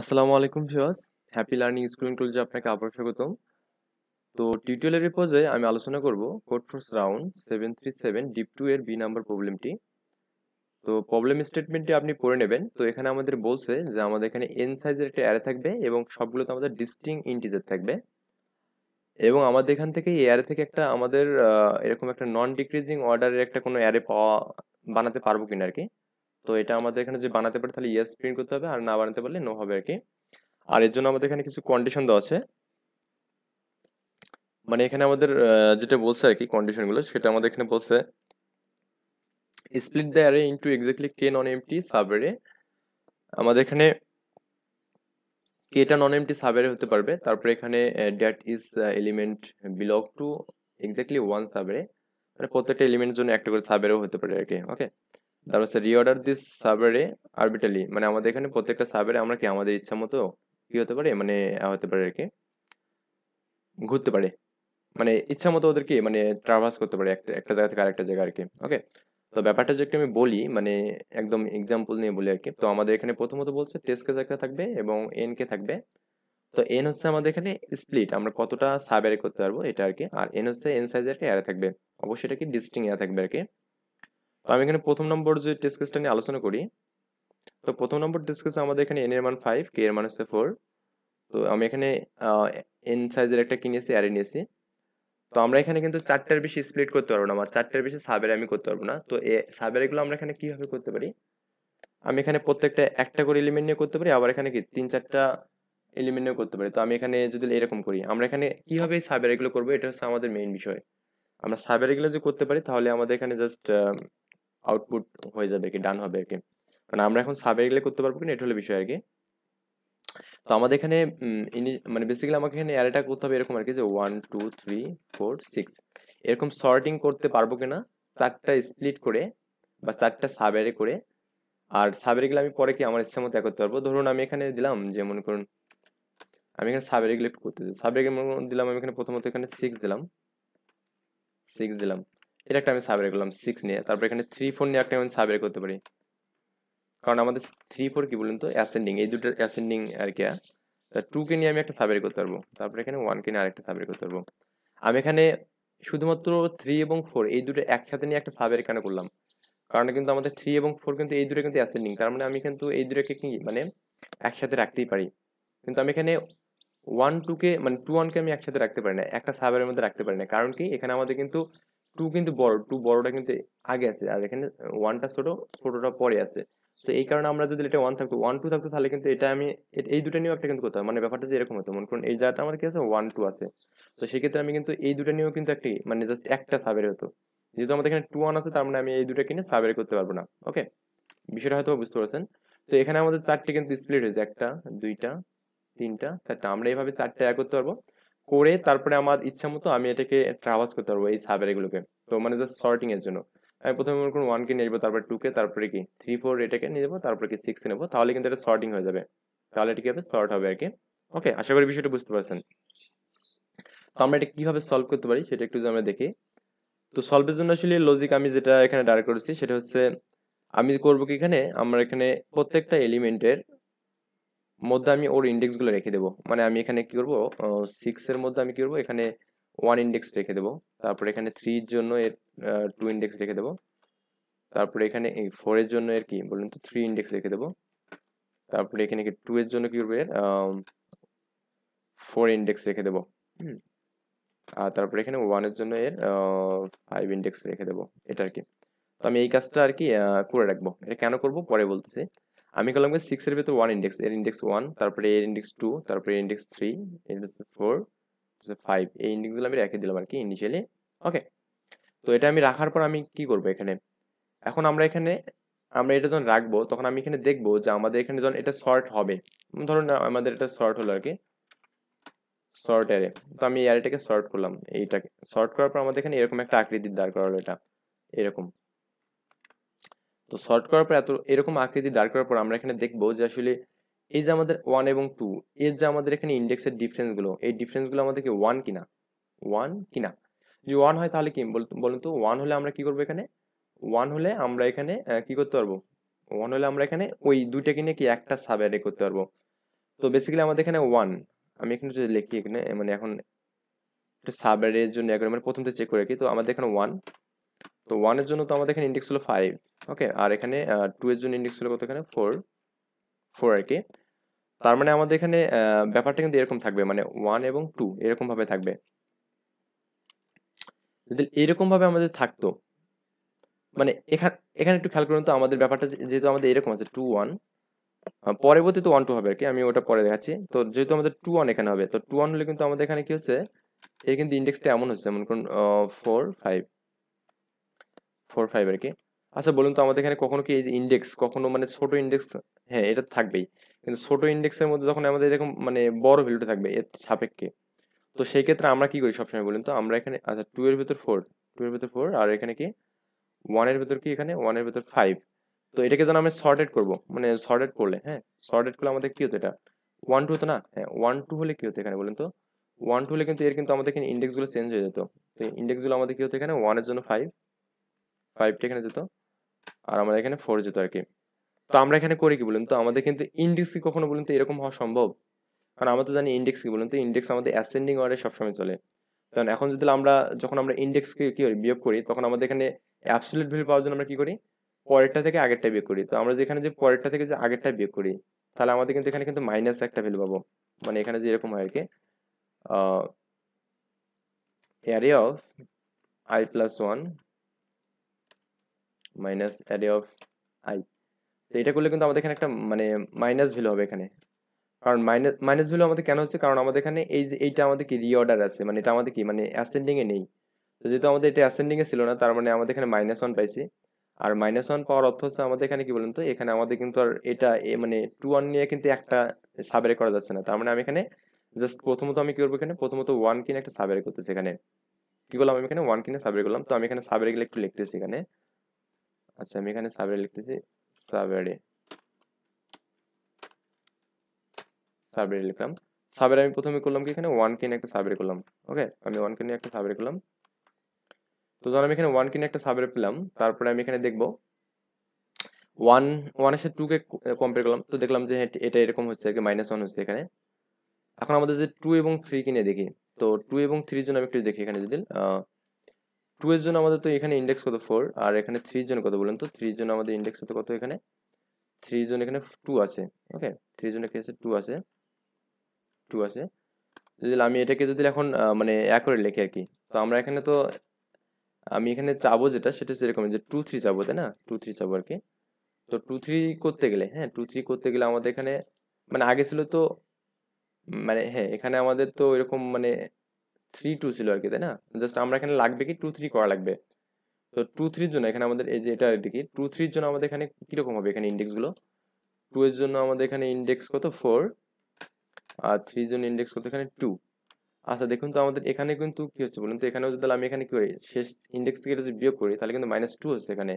আসসালামু আলাইকুম ভিওয়াস happy learning school কলেজে আপনাকে আবার স্বাগতম তো টিউটোরিয়ালের পর্যায়ে আমি আলোচনা করব Codeforces round seven three seven div two এর বি নাম্বার প্রবলেমটি তো প্রবলেম স্টেটমেন্টটি আপনি পড়ে নেবেন তো এখানে আমাদের বলছে যে আমাদের এখানে এন সাইজের একটা অ্যারে থাকবে এবং সবগুলোতে আমাদের ডিস্টিং ইন্টিজার থাকবে এবং আমাদের এখান থেকে এই অ্যারে থেকে একটা আমাদের এরকম একটা নন ডিক্রিজিং অর্ডারের একটা কোনো অ্যারে পাওয়া বানাতে পারবো কিনা আর কি তো এটা আমাদের এখানে যে বানাতে পারে তাহলে ইয়েস প্রিন্ট করতে হবে আর না বানাতে পারলে নো হবে আর কি আর এর জন্য আমাদের এখানে কিছু কন্ডিশন দেওয়া আছে মানে এখানে আমাদের যেটা বলছে আর কি কন্ডিশনগুলো সেটা আমাদের এখানে বলছে split the array into exactly K non empty subarray আমাদের এখানে কেটা নন এমটি সাবারে হতে পারবে তারপরে এখানে that is element belong to exactly one subarray মানে প্রত্যেকটা এলিমেন্টের জন্য একটা করে সাবরেও হতে পারে আর কি ওকে তারপর হচ্ছে রিঅর্ডার দিস সাবারে আরবিটালি মানে আমাদের এখানে প্রত্যেকটা সাবারে আমরা কি আমাদের ইচ্ছা মতো কী হতে পারে মানে হতে পারে আর কি ঘুরতে পারে মানে ইচ্ছা মতো ওদেরকে মানে ট্রাভার্স করতে পারে একটা একটা জায়গা থেকে আরেকটা জায়গা আর কি ওকে তো ব্যাপারটা যে একটু আমি বলি মানে একদম এক্সাম্পল নিয়ে বলি আর কি তো আমাদের এখানে প্রথমত বলছে টেস্ট কেস একটা থাকবে এবং এন কে থাকবে তো এন হচ্ছে আমাদের এখানে স্প্লিট আমরা কতটা সাবারে করতে পারবো এটা আর কি আর এন হচ্ছে এন সাইজ আর কি এরা থাকবে অবশ্যই এটা কি ডিস্টিং এরা থাকবে আর কি তো আমি এখানে প্রথম নম্বর যে টেস্ট কেসটা নিয়ে আলোচনা করি তো প্রথম নম্বর টেস্ট আমাদের এখানে এন এর মান ফাইভ কে এর মান হচ্ছে ফোর তো আমি এখানে এন সাইজের একটা কিনেছি অ্যারে নিয়েছি তো আমরা এখানে কিন্তু চারটার বেশি স্প্লিট করতে পারবো না আমার চারটার বেশি সাবের আমি করতে পারবো না তো এ সাবেরগুলো আমরা এখানে কীভাবে করতে পারি আমি এখানে প্রত্যেকটা একটা করে এলিমেন্ট নিয়ে করতে পারি আবার এখানে কি তিন চারটা এলিমেন্ট নিয়ে করতে পারি তো আমি এখানে যদি এরকম করি আমরা এখানে কীভাবে সাবের এগুলো করবো এটা হচ্ছে আমাদের মেইন বিষয় আমরা সাবের এগুলো যদি করতে পারি তাহলে আমাদের এখানে জাস্ট আউটপুট হয়ে যাবে আর কি ডান হবে আর কি মানে আমরা এখন সাবে এগলে করতে পারবো কি এটা হলো বিষয় আর কি তো আমাদের এখানে মানে বেসিক্যালি আমাকে এখানে অ্যারেটা করতে হবে এরকম আর কি যে one two three four six এরকম সর্টিং করতে পারবো কিনা চারটা স্প্লিট করে বা চারটা সাব করে আর সাব অ্যারেগুলো আমি পরে কি আমার ইচ্ছা মতো করতে পারবো ধরুন আমি এখানে দিলাম যে মনে করুন আমি এখানে সাবে অ্যারেগুলো করতে করতেছি সাবে দিলাম আমি এখানে প্রথমত এখানে সিক্স দিলাম সিক্স দিলাম এটা একটা আমি সাবের করলাম সিক্স নিয়ে তারপর এখানে থ্রি ফোর নিয়ে একটা আমি সাবের করতে পারি কারণ আমাদের থ্রি ফোর কী বলুন তো অ্যাসেন্ডিং এই দুটো অ্যাসেন্ডিং আর কি টুকে হ্যাঁ? নিয়ে আমি একটা সাবের করতে পারবো তারপরে এখানে ওয়ানকে নিয়ে আরেকটা সাবের করতে পারবো আমি এখানে শুধুমাত্র থ্রি এবং ফোর এই দুটো একসাথে নিয়ে একটা সাবের কেন করলাম কারণ কিন্তু আমাদের থ্রি এবং ফোর কিন্তু এই দুটো কিন্তু অ্যাসেন্ডিং তার মানে আমি কিন্তু এই দুটোকে কি মানে একসাথে রাখতেই পারি কিন্তু আমি এখানে ওয়ান টুকে মানে টু ওয়ানকে আমি একসাথে রাখতে পারি না একটা সাবের মধ্যে রাখতে পারি না কারণ কি এখানে আমাদের কিন্তু টু কিন্তু বড় টু বড়টা কিন্তু আগে আছে আর এখানে ওয়ানটা ছোট ছোটটা পরে আছে তো এই কারণে আমরা যদি এটা ওয়ান থাকতো ওয়ান টু থাকতো তাহলে কিন্তু এটা আমি এই দুটা নিয়েও একটা কিন্তু করতাম মানে ব্যাপারটা যে এরকম হতো মনে করুন এই জায়গাটা আমার কি আছে ওয়ান টু আছে তো সেক্ষেত্রে আমি কিন্তু এই দুটা নিয়েও কিন্তু একটি মানে জাস্ট একটা সাবের হতো যেহেতু আমাদের এখানে টু ওয়ান আছে তার মানে আমি এই দুটা কিনে সাবের করতে পারবো না ওকে বিষয়টা হয়তো বুঝতে পারছেন তো এখানে আমাদের চারটে কিন্তু স্প্লিট হয়েছে একটা দুইটা তিনটা চারটা আমরা এইভাবে চারটা এক করতে পারবো করে তারপরে আমার ইচ্ছা মতো আমি এটাকে ট্রাভার্স করতে পারবো এই সাবের এগুলোকে তো মানে জাস্ট শর্টিং এর জন্য আমি প্রথমে মনে করুন ওয়ানকে নিয়ে যাবো তারপরে টুকে তারপরে কি থ্রি ফোর এটাকে নিয়ে যাবো তারপরে কি সিক্স নেবো তাহলে কিন্তু এটা শর্টিং হয়ে যাবে তাহলে এটা কি হবে শর্ট হবে আর কি ওকে আশা করি বিষয়টা বুঝতে পারছেন তো আমরা এটা কিভাবে সলভ করতে পারি সেটা একটু যদি আমরা দেখি তো সলভের জন্য আসলে লজিক আমি যেটা এখানে ডার করেছি সেটা হচ্ছে আমি করবো কি এখানে আমরা এখানে প্রত্যেকটা এলিমেন্টের মধ্যে আমি ওর ইন্ডেক্সগুলো রেখে দেবো মানে আমি এখানে কী করবো সিক্সের মধ্যে আমি কী করবো এখানে ওয়ান ইন্ডেক্স রেখে দেবো তারপরে এখানে থ্রির জন্য এর টু ইন্ডেক্স রেখে দেবো তারপরে এখানে ফোরের জন্য এর কি বলুন তো থ্রি ইন্ডেক্স রেখে দেবো তারপরে এখানে কি টু এর জন্য কি করবো এর ফোর ইন্ডেক্স রেখে দেবো আর তারপরে এখানে ওয়ানের জন্য এর ফাইভ ইন্ডেক্স রেখে দেবো এটা আর কি তো আমি এই কাজটা আর কি করে রাখবো এটা কেন করবো পরে বলতেছি আমি করলাম সিক্সের ভিতরে ওয়ান ইন্ডেক্স এর ইন্ডেক্স ওয়ান তারপরে এর ইন্ডেক্স টু তারপরে index three index four five এই ইন্ডেক্সগুলো আমি রেখে দিলাম আর কি ইনিশিয়ালি ওকে তো এটা আমি রাখার পর আমি কি করব এখানে এখন আমরা এখানে আমরা এটা যখন রাখবো তখন আমি এখানে দেখবো যে আমাদের এখানে যখন এটা শর্ট হবে ধরুন আমাদের এটা শর্ট হলো আর কি শর্ট এরে তো আমি অ্যারেটাকে শর্ট করলাম এইটাকে শর্ট করার পর আমাদের এখানে এরকম একটা আকৃতির দাঁড় করালো এটা এরকম তো শর্ট করার পর এত এরকম আকৃতি দাঁড় করার পর আমরা এখানে দেখবো যে আসলে এই যে আমাদের ওয়ান এবং টু এর যে আমাদের এখানে ইন্ডেক্সের ডিফারেন্সগুলো এই ডিফারেন্সগুলো আমাদেরকে ওয়ান কিনা ওয়ান কিনা যদি ওয়ান হয় তাহলে কি বলুন তো ওয়ান হলে আমরা কি করবো এখানে ওয়ান হলে আমরা এখানে কি করতে পারবো ওয়ান হলে আমরা এখানে ওই দুইটা কিনে কি একটা সাব অ্যাডে করতে পারবো তো বেসিক্যালি আমাদের এখানে ওয়ান আমি এখানে লিখি এখানে মানে এখন একটু সাব অ্যাডের জন্য একবার মানে থেকে চেক করে রাখি তো আমাদের এখানে ওয়ান তো ওয়ানের জন্য তো আমাদের এখানে ইন্ডেক্স হলো ফাইভ ওকে আর এখানে টু এর জন্য ইন্ডেক্স হলো কত এখানে ফোর ফোর আর কি তার মানে আমাদের এখানে ব্যাপারটা কিন্তু এরকম থাকবে মানে ওয়ান এবং টু এরকমভাবে থাকবে যদি এরকমভাবে আমাদের থাকতো মানে এখানে এখানে একটু খেয়াল করুন তো আমাদের ব্যাপারটা যেহেতু আমাদের এরকম আছে টু ওয়ান পরবর্তী তো ওয়ান টু হবে আর কি আমি ওটা পরে দেখাচ্ছি তো যেহেতু আমাদের টু ওয়ান এখানে হবে তো টু ওয়ান হলে কিন্তু আমাদের এখানে কি হচ্ছে এর কিন্তু ইন্ডেক্সটা এমন হচ্ছে যেমন করুন ফোর ফাইভ ফোর ফাইভ আর কি আচ্ছা বলুন তো আমাদের এখানে কখনো কি এই যে ইন্ডেক্স কখনো মানে ছোট ইন্ডেক্স হ্যাঁ এটা থাকবেই কিন্তু ছোট ইন্ডেক্সের মধ্যে যখন আমাদের এরকম মানে বড় ভ্যালুটা থাকবে এর সাপেক্ষে তো সেই ক্ষেত্রে আমরা কি করি সবসময় বলুন তো আমরা এখানে আচ্ছা টু এর ভেতর ফোর টু এর ভেতর ফোর আর এখানে কি ওয়ানের ভেতর কি এখানে ওয়ানের ভেতর ফাইভ তো এটাকে যেন আমরা শর্টেড করবো মানে শর্টেড করলে হ্যাঁ শর্টেড করলে আমাদের কি হতো এটা ওয়ান টু হতো না হ্যাঁ ওয়ান টু হলে কি হতো এখানে বলুন তো ওয়ান টু হলে কিন্তু এর কিন্তু আমাদের এখানে ইন্ডেক্সগুলো চেঞ্জ হয়ে যেত তো ইন্ডেক্সগুলো আমাদের কি হতো এখানে ওয়ানের জন্য ফাইভ ফাইভটা এখানে যেত আর আমাদের এখানে ফোর যেত আর কি তো আমরা এখানে করি কি বলুন তো আমাদের কিন্তু ইন্ডেক্স কি কখনো বলুন তো এরকম হওয়া সম্ভব কারণ আমরা তো জানি ইন্ডেক্স কি বলুন তো ইন্ডেক্স আমাদের অ্যাসেন্ডিং অর্ডারে সবসময় চলে কারণ এখন যদি আমরা যখন আমরা ইন্ডেক্সকে কী করি বিয়োগ করি তখন আমাদের এখানে অ্যাবসুলেট ভ্যালু পাওয়ার জন্য আমরা কী করি পরেরটা থেকে আগেরটা বিয়োগ করি তো আমরা যেখানে যে পরেরটা থেকে যে আগেরটা বিয়োগ করি তাহলে আমাদের কিন্তু এখানে কিন্তু মাইনাস একটা ভ্যালু পাবো মানে এখানে যে এরকম হয় আর কি array of I plus one minus array of I তো এটা করলে কিন্তু আমাদের এখানে একটা মানে মাইনাস ভ্যালু হবে এখানে কারণ মাইনাস মাইনাস ভ্যালু আমাদের কেন হচ্ছে কারণ আমাদের এখানে এই যে এইটা আমাদের কি রিঅর্ডার আছে মানে এটা আমাদের কি মানে অ্যাসেন্ডিংয়ে নেই তো যেহেতু আমাদের এটা অ্যাসেন্ডিংয়ে ছিল না তার মানে আমাদের এখানে মাইনাস ওয়ান পাইছি আর মাইনাস ওয়ান পাওয়ার অর্থ হচ্ছে আমাদের এখানে কি বলেন তো এখানে আমাদের কিন্তু আর এটা মানে টু ওয়ান নিয়ে কিন্তু একটা সাবের করা যাচ্ছে না তার মানে আমি এখানে জাস্ট প্রথমত আমি কি করবো এখানে প্রথমত ওয়ান কিনে একটা সাবেরে করতেছি এখানে কি করলাম আমি এখানে ওয়ান কিনে সাবেরে করলাম তো আমি এখানে সাবেরে গেলে একটু লিখতেছি এখানে আচ্ছা আমি এখানে সাবরে লিখতেছি সাবরে সাবরে লিখলাম সাবরে আমি প্রথমে করলাম কি এখানে ওয়ান কিনে একটা সাবরে করলাম ওকে আমি ওয়ান কিনে একটা সাবরে করলাম তো যখন আমি এখানে ওয়ান কিনে একটা সাবরে পেলাম তারপরে আমি এখানে দেখবো ওয়ান ওয়ানের সাথে টুকে কম্পেয়ার করলাম তো দেখলাম যে হ্যাঁ, এটা এরকম হচ্ছে আর কি মাইনাস ওয়ান হচ্ছে এখানে এখন আমাদের যে টু এবং থ্রি কিনে দেখি তো টু এবং থ্রির জন্য আমি একটু দেখি এখানে যদি টু এর জন্য আমাদের তো এখানে ইন্ডেক্স কত ফোর আর এখানে থ্রির জন্য কত বলুন তো থ্রির জন্য আমাদের ইন্ডেক্স হতো কত এখানে থ্রির জন্য এখানে টু আছে ওকে থ্রির জন্য কি টু আছে টু আছে যদি আমি এটাকে যদি এখন মানে এক করে লেখি আর কি তো আমরা এখানে তো আমি এখানে চাবো যেটা সেটা সেরকম যে টু থ্রি চাবো তাই না টু থ্রি চাবো আর কি তো টু থ্রি করতে গেলে হ্যাঁ টু থ্রি করতে গেলে আমাদের এখানে মানে আগে ছিল তো মানে হ্যাঁ এখানে আমাদের তো এরকম মানে থ্রি টু ছিল আর কি তাই না জাস্ট আমরা এখানে লাগবে কি টু থ্রি করা লাগবে তো টু থ্রির জন্য এখানে আমাদের এই যে এটা দেখি টু থ্রির জন্য আমাদের এখানে কীরকম হবে এখানে ইন্ডেক্সগুলো টু এর জন্য আমাদের এখানে ইন্ডেক্স কত ফোর আর থ্রির জন্য ইন্ডেক্স কত এখানে টু আচ্ছা দেখুন তো আমাদের এখানে কিন্তু কি হচ্ছে বলুন তো এখানেও যদি আমি এখানে কি করি শেষ ইন্ডেক্স থেকে যদি বিয়োগ করি তাহলে কিন্তু মাইনাস টু হচ্ছে এখানে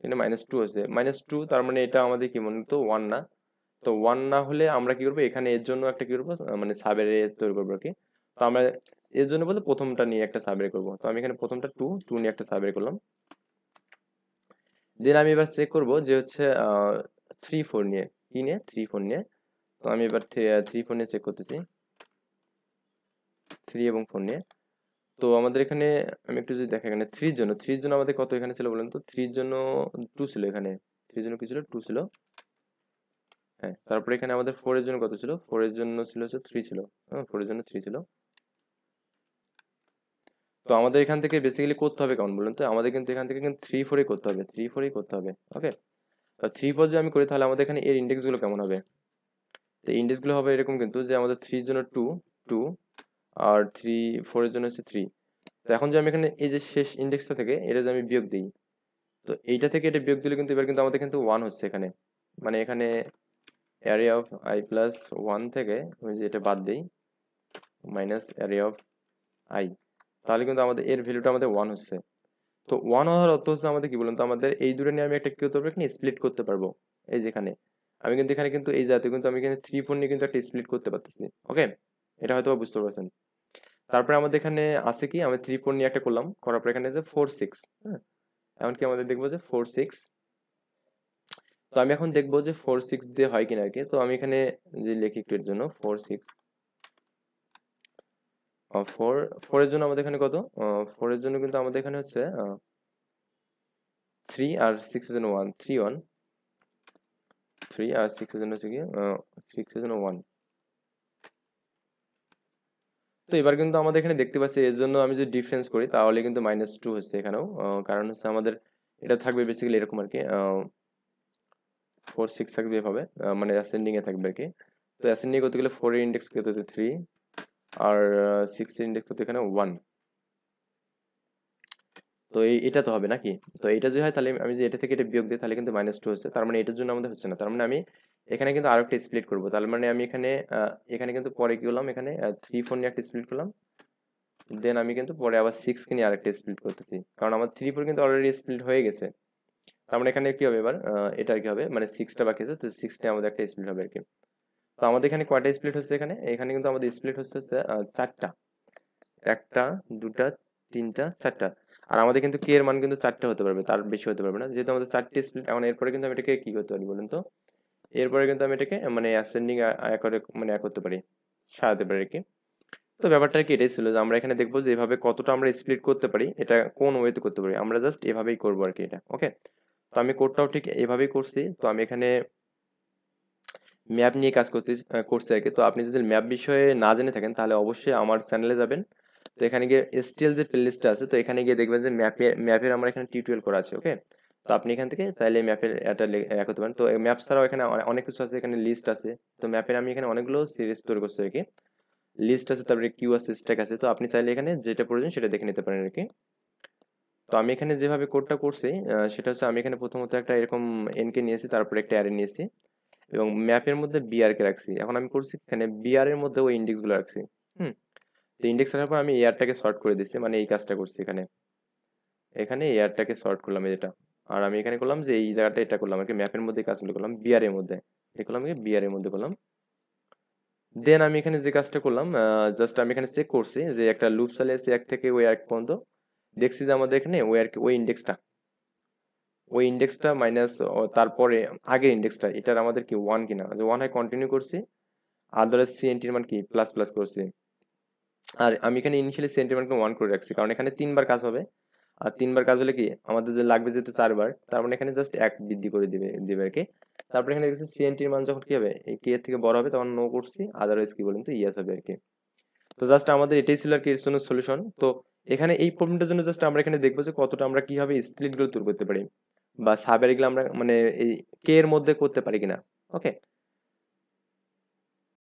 এখানে মাইনাস টু হচ্ছে মাইনাস টু তার মানে এটা আমাদের কি মনে তো ওয়ান না তো ওয়ান না হলে আমরা কি করবো এখানে এর জন্য একটা কি করবো মানে সাবের তৈরি করবো আর কি তো আমরা এর জন্য বলতে প্রথমটা নিয়ে একটা সার্ভে করব তো আমি এখানে প্রথমটা টু টু নিয়ে একটা সার্ভে করলাম দেন আমি এবার চেক করব যে হচ্ছে থ্রি ফোর নিয়ে কি নিয়ে থ্রি ফোর নিয়ে তো আমি এবার থ্রি ফোর নিয়ে চেক করতেছি থ্রি এবং ফোর নিয়ে তো আমাদের এখানে আমি একটু যদি দেখা এখানে থ্রির জন্য থ্রির জন্য আমাদের কত এখানে ছিল বলেন তো থ্রির জন্য টু ছিল এখানে থ্রির জন্য কি ছিল টু ছিল হ্যাঁ তারপরে এখানে আমাদের ফোরের জন্য কত ছিল ফোরের জন্য ছিল হচ্ছে থ্রি ছিল হ্যাঁ ফোরের জন্য থ্রি ছিল তো আমাদের এখান থেকে বেসিক্যালি করতে হবে কেমন বলুন তো আমাদের কিন্তু এখান থেকে কিন্তু থ্রি ফোরই করতে হবে থ্রি ফোরেই করতে হবে ওকে থ্রি ফোর যদি আমি করি তাহলে আমাদের এখানে এর ইন্ডেক্সগুলো কেমন হবে তো ইন্ডেক্সগুলো হবে এরকম কিন্তু যে আমাদের থ্রির জন্য টু টু আর থ্রি ফোরের জন্য হচ্ছে থ্রি তো এখন যে আমি এখানে এই যে শেষ ইন্ডেক্সটা থেকে এটা যে আমি বিয়োগ দিই তো এইটা থেকে এটা বিয়োগ দিলে কিন্তু এবার কিন্তু আমাদের কিন্তু ওয়ান হচ্ছে এখানে মানে এখানে array of I plus one থেকে আমি যে এটা বাদ দিই মাইনাস অ্যারিয়া অফ আই তাহলে কিন্তু আমাদের এর ভ্যালুটা আমাদের ওয়ান হচ্ছে তো ওয়ান হওয়ার অর্থ হচ্ছে আমাদের কি বলুন তো আমাদের এই দুটো নিয়ে আমি একটা কি করতে স্প্লিট করতে পারবো এই যেখানে আমি কিন্তু এখানে কিন্তু এই জাতীয় কিন্তু আমি এখানে থ্রি ফোর নিয়ে কিন্তু একটা স্প্লিট করতে পারতেছি ওকে এটা হয়তো বুঝতে পারছেন তারপরে আমাদের এখানে আছে কি আমি থ্রি ফোর নিয়ে একটা করলাম করার পর এখানে যে ফোর সিক্স হ্যাঁ এমনকি আমাদের দেখবো যে ফোর সিক্স তো আমি এখন দেখবো যে ফোর সিক্স দিয়ে হয় কিনা আর কি তো আমি এখানে যে লিখি একটু এর জন্য ফোর সিক্স ফোর ফোরের জন্য আমাদের এখানে কত ফোরের জন্য কিন্তু আমাদের এখানে হচ্ছে থ্রি আর সিক্সের জন্য ওয়ান থ্রি ওয়ান থ্রি আর সিক্সের জন্য হচ্ছে কি সিক্সের জন্য ওয়ান তো এবার কিন্তু আমাদের এখানে দেখতে পাচ্ছি এর জন্য আমি যদি ডিফারেন্স করি তাহলে কিন্তু মাইনাস টু হচ্ছে এখানেও কারণ হচ্ছে আমাদের এটা থাকবে বেসিক্যালি এরকম আর কি ফোর সিক্স থাকবে এভাবে মানে অ্যাসেন্ডিংয়ে থাকবে আর কি তো অ্যাসেন্ডিং করতে গেলে ফোরের ইন্ডেক্স কত থ্রি আর সিক্সের ইন্ডেক্স কত এখানে ওয়ান তো এই এটা তো হবে নাকি তো এটা যদি হয় তাহলে আমি যে এটা থেকে এটা বিয়োগ দিই তাহলে কিন্তু মাইনাস টু হচ্ছে তার মানে এটার জন্য আমাদের হচ্ছে না তার মানে আমি এখানে কিন্তু আরো একটা স্প্লিট করবো তার মানে আমি এখানে এখানে কিন্তু পরে কি করলাম এখানে থ্রি ফোর নিয়ে একটা স্প্লিট করলাম দেন আমি কিন্তু পরে আবার সিক্সকে নিয়ে আরেকটা স্প্লিট করতেছি কারণ আমার থ্রি ফোর কিন্তু অলরেডি স্প্লিট হয়ে গেছে তার মানে এখানে কি হবে এবার এটা আর কি হবে মানে সিক্সটা বাকি আছে তো সিক্সটা আমাদের একটা স্প্লিট হবে আর কি তো আমাদের এখানে কয়টা স্প্লিট হচ্ছে এখানে এখানে কিন্তু আমাদের স্প্লিট হচ্ছে হচ্ছে চারটা একটা দুটা তিনটা চারটা আর আমাদের কিন্তু কে এর মান কিন্তু চারটা হতে পারবে তার বেশি হতে পারবে না যেহেতু আমাদের চারটি স্প্লিট এখন এরপরে কিন্তু আমি এটাকে কি করতে পারি বলুন তো এরপরে কিন্তু আমি এটাকে মানে অ্যাসেন্ডিং মানে এক করতে পারি সাজাতে পারি আর কি তো ব্যাপারটা কি এটাই ছিল যে আমরা এখানে দেখবো যে এভাবে কতটা আমরা স্প্লিট করতে পারি এটা কোন ওয়েতে করতে পারি আমরা জাস্ট এভাবেই করবো আর কি এটা ওকে তো আমি কোডটাও ঠিক এভাবেই করছি তো আমি এখানে ম্যাপ নিয়ে কাজ করতে করছে আর কি তো আপনি যদি ম্যাপ বিষয়ে না জেনে থাকেন তাহলে অবশ্যই আমার চ্যানেলে যাবেন তো এখানে গিয়ে স্টিল যে প্লেলিস্টটা আছে তো এখানে গিয়ে দেখবেন যে ম্যাপের ম্যাপের আমার এখানে টিউটোরিয়াল করা আছে ওকে তো আপনি এখান থেকে চাইলে ম্যাপের একটা এক হতে পারেন তো ম্যাপ ছাড়াও এখানে অনেক কিছু আছে এখানে লিস্ট আছে তো ম্যাপের আমি এখানে অনেকগুলো সিরিজ তৈরি করছি আর কি লিস্ট আছে তারপরে কিউ আছে স্ট্যাক আছে তো আপনি চাইলে এখানে যেটা প্রয়োজন সেটা দেখে নিতে পারেন আর কি তো আমি এখানে যেভাবে কোডটা করছি সেটা হচ্ছে আমি এখানে প্রথমত একটা এরকম এনকে নিয়েছি তারপরে একটা অ্যারে নিয়েছি এবং ম্যাপের মধ্যে বিআরকে রাখছি এখন আমি করছি এখানে বিআর এর মধ্যে ওই গুলো রাখছি হুম তো ইনডেক্স রাখার পর আমি এয়ারটাকে শর্ট করে দিচ্ছি মানে এই কাজটা করছি এখানে এখানে এয়ারটাকে শর্ট করলাম যেটা আর আমি এখানে করলাম যে এই জায়গাটা এটা করলাম আর কি ম্যাপের মধ্যে কাজগুলো করলাম বিআর এর মধ্যে এটা করলাম কি এর মধ্যে করলাম দেন আমি এখানে যে কাজটা করলাম জাস্ট আমি এখানে চেক করছি যে একটা লুপ চালিয়েছি এক থেকে ওই এক পর্যন্ত দেখছি যে আমাদের এখানে ওই আর কি ওই ইন্ডেক্সটা ওই ইন্ডেক্সটা মাইনাস তারপরে আগের ইন্ডেক্সটা এটার আমাদের কি ওয়ান কিনা যে ওয়ান হয় কন্টিনিউ করছি আদারস সিএনটির মান কি প্লাস প্লাস করছি আর আমি এখানে ইনিশিয়ালি সেন্টির মানকে ওয়ান করে রাখছি কারণ এখানে তিনবার কাজ হবে আর তিনবার কাজ হলে কি আমাদের যে লাগবে যেহেতু চারবার তার মানে এখানে জাস্ট এক বৃদ্ধি করে দিবে দিবে আর কি তারপরে এখানে দেখছি সিএনটির মান যখন কি হবে এই কে থেকে বড় হবে তখন নো করছি আদারওয়াইজ কি বলেন তো ইয়াস হবে আর কি তো জাস্ট আমাদের এটাই ছিল আর কি এর জন্য সলিউশন তো এখানে এই প্রবলেমটার জন্য জাস্ট আমরা এখানে দেখবো যে কতটা আমরা কীভাবে স্প্লিটগুলো দূর করতে পারি বা সাবের অ্যারেগুলো আমরা মানে এই কে এর মধ্যে করতে পারি কিনা ওকে